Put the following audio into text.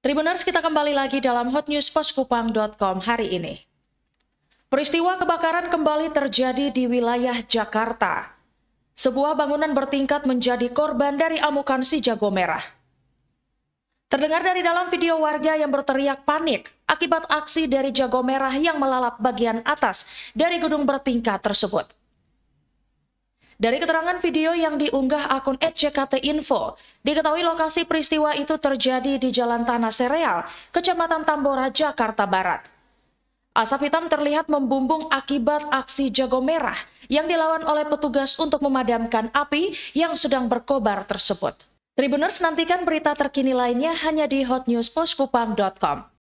Tribuners, kita kembali lagi dalam Hot News Poskupang.com hari ini. Peristiwa kebakaran kembali terjadi di wilayah Jakarta. Sebuah bangunan bertingkat menjadi korban dari amukan si jago merah. Terdengar dari dalam video warga yang berteriak panik akibat aksi dari jago merah yang melalap bagian atas dari gedung bertingkat tersebut. Dari keterangan video yang diunggah akun @jktinfo, diketahui lokasi peristiwa itu terjadi di Jalan Tanah Sereal, Kecamatan Tambora, Jakarta Barat. Asap hitam terlihat membumbung akibat aksi jago merah yang dilawan oleh petugas untuk memadamkan api yang sedang berkobar tersebut. Tribuners nantikan berita terkini lainnya hanya di hotnewsposkupang.com.